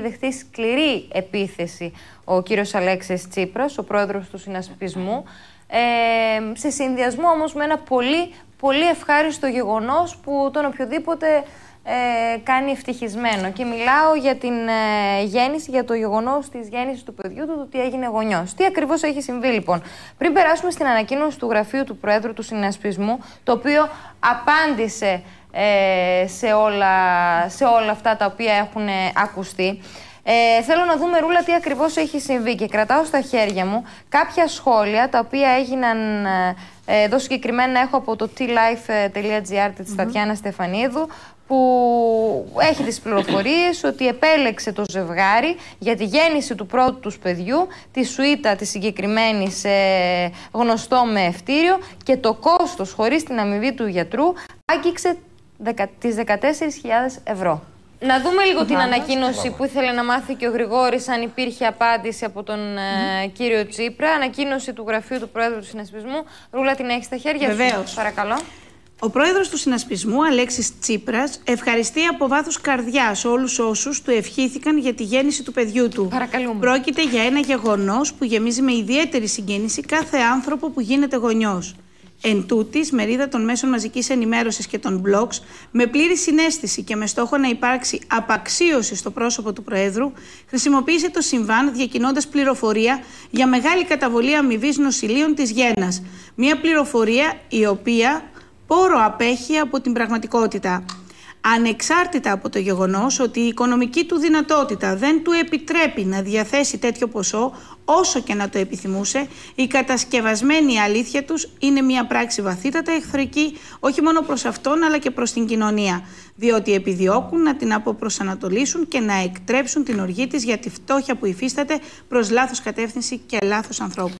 Έχει δεχτεί σκληρή επίθεση ο κύριος Αλέξης Τσίπρας, ο πρόεδρος του συνασπισμού, ε, σε συνδυασμό όμως με ένα πολύ, πολύ ευχάριστο γεγονός που τον οποιοδήποτε ε, κάνει ευτυχισμένο. Και μιλάω για την ε, γέννηση, για το γεγονός της γέννησης του παιδιού του, το τι έγινε γονιός. Τι ακριβώς έχει συμβεί λοιπόν. Πριν περάσουμε στην ανακοίνωση του γραφείου του Πρόεδρου του Συνασπισμού, το οποίο απάντησε ε, σε, όλα, σε όλα αυτά τα οποία έχουν ακουστεί. Ε, θέλω να δούμε, Ρούλα, τι ακριβώς έχει συμβεί και κρατάω στα χέρια μου κάποια σχόλια τα οποία έγιναν, ε, εδώ συγκεκριμένα έχω από το tlife.gr ε, της mm Τατιάνας Στεφανίδου που έχει τις πληροφορίες ότι επέλεξε το ζευγάρι για τη γέννηση του πρώτου τους παιδιού, τη σουίτα της συγκεκριμένης σε γνωστό με ευτήριο και το κόστος χωρίς την αμοιβή του γιατρού άγγιξε τι 14.000 ευρώ. Να δούμε λίγο την ανακοίνωση που ήθελε να μάθει και ο Γρηγόρης, αν υπήρχε απάντηση από τον ε, κύριο Τσίπρα. Ανακοίνωση του γραφείου του Πρόεδρου του Συνασπισμού. Ρούλα, την έχεις στα χέρια Βεβαίως. Παρακαλώ. Ο πρόεδρος του συνασπισμού, Αλέξης Τσίπρας, ευχαριστεί από βάθο καρδιάς όλους όσους του ευχήθηκαν για τη γέννηση του παιδιού του. Παρακαλούμε. Πρόκειται για ένα γεγονός που γεμίζει με ιδιαίτερη συγκίνηση κάθε άνθρωπο που γίνεται γονιός. Εν τούτη, μερίδα των μέσων μαζικής ενημέρωσης και των blogs, με πλήρη συνέστηση και με στόχο να υπάρξει απαξίωση στο πρόσωπο του Προέδρου, χρησιμοποίησε το συμβάν διακινώντας πληροφορία για μεγάλη καταβολή αμοιβής νοσηλείων της Γέννας. Μια πληροφορία η οποία πόρο απέχει από την πραγματικότητα ανεξάρτητα από το γεγονός ότι η οικονομική του δυνατότητα δεν του επιτρέπει να διαθέσει τέτοιο ποσό όσο και να το επιθυμούσε, η κατασκευασμένη αλήθεια τους είναι μια πράξη βαθύτατα εχθρική όχι μόνο προς αυτόν αλλά και προς την κοινωνία, διότι επιδιώκουν να την αποπροσανατολίσουν και να εκτρέψουν την οργή της για τη φτώχεια που υφίσταται προς λάθος κατεύθυνση και λάθος ανθρώπους.